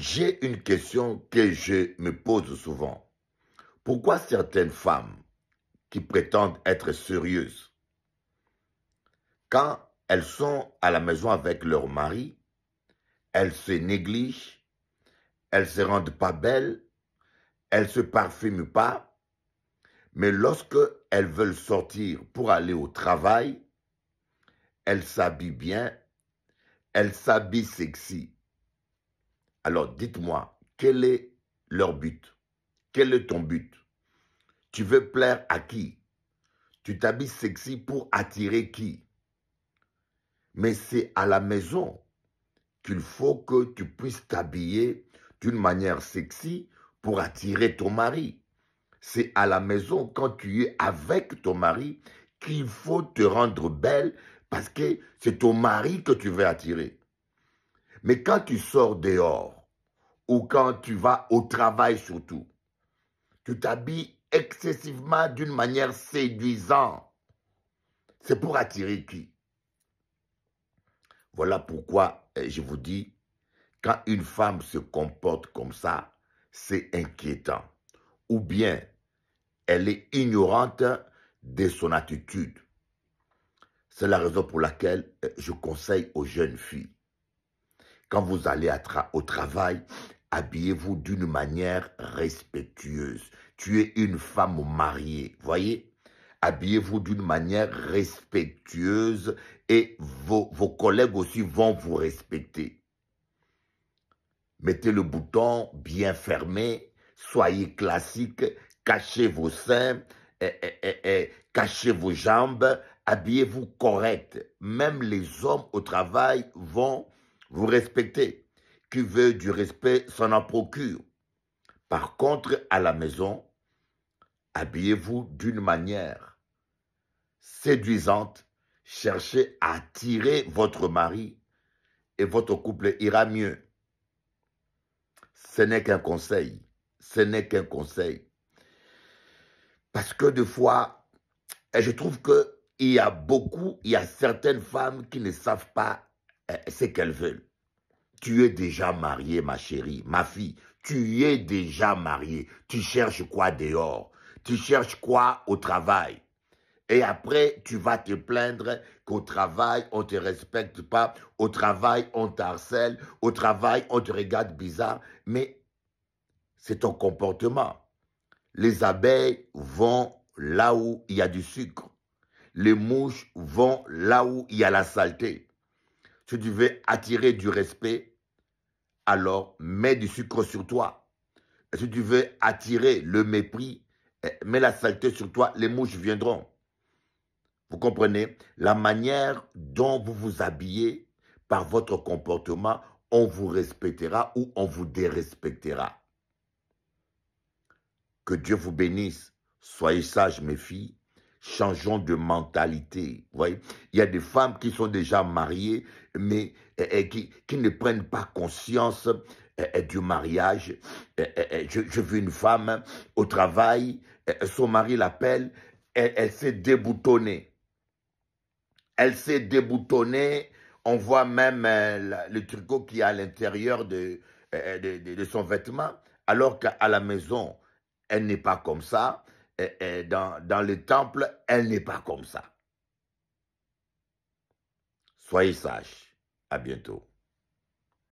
J'ai une question que je me pose souvent. Pourquoi certaines femmes qui prétendent être sérieuses, quand elles sont à la maison avec leur mari, elles se négligent, elles se rendent pas belles, elles se parfument pas, mais lorsque elles veulent sortir pour aller au travail, elles s'habillent bien, elles s'habillent sexy. Alors dites-moi, quel est leur but Quel est ton but Tu veux plaire à qui Tu t'habilles sexy pour attirer qui Mais c'est à la maison qu'il faut que tu puisses t'habiller d'une manière sexy pour attirer ton mari. C'est à la maison, quand tu es avec ton mari, qu'il faut te rendre belle parce que c'est ton mari que tu veux attirer. Mais quand tu sors dehors, ou quand tu vas au travail surtout. Tu t'habilles excessivement d'une manière séduisante. C'est pour attirer qui Voilà pourquoi euh, je vous dis, quand une femme se comporte comme ça, c'est inquiétant. Ou bien, elle est ignorante de son attitude. C'est la raison pour laquelle euh, je conseille aux jeunes filles, quand vous allez au travail, Habillez-vous d'une manière respectueuse. Tu es une femme mariée, voyez Habillez-vous d'une manière respectueuse et vos, collègues aussi vont vous respecter. Mettez le bouton bien fermé, soyez classique, cachez vos seins, eh, eh, eh, cachez vos jambes, habillez-vous correct. Même les hommes au travail vont vous respecter qui veut du respect s'en en procure. Par contre, à la maison, habillez-vous d'une manière séduisante, cherchez à attirer votre mari et votre couple ira mieux. Ce n'est qu'un conseil, ce n'est qu'un conseil. Parce que des fois, je trouve qu'il y a beaucoup, il y a certaines femmes qui ne savent pas eh, ce qu'elles veulent. Tu es déjà mariée, ma chérie, ma fille. Tu es déjà mariée. Tu cherches quoi dehors Tu cherches quoi au travail et après, tu vas te plaindre qu'au travail, on te respecte pas, au travail, on t'harcèle, au travail, on te regarde bizarre, mais c'est ton comportement. Les abeilles vont là où il y a du sucre. Les mouches vont là où il y a la saleté. Si tu veux attirer du respect, alors mets du sucre sur toi. si tu veux attirer le mépris, eh, mets la saleté sur toi, les mouches viendront. Vous comprenez La manière dont vous vous habillez par votre comportement, on vous respectera ou on vous dérespectera. Que Dieu vous bénisse. Soyez sages, mes filles. Changeons de mentalité. voyez Il y a des femmes qui sont déjà mariées, mais eh, eh, qui, ne prennent pas conscience eh, du mariage. je, vois une femme au travail, son mari l'appelle, elle, s'est déboutonnée. Elle s'est déboutonnée. On voit même le tricot qui est à l'intérieur de son vêtement, alors qu'à la maison, elle n'est pas comme ça dans, dans le temple, elle n'est pas comme ça. Soyez sages. À bientôt.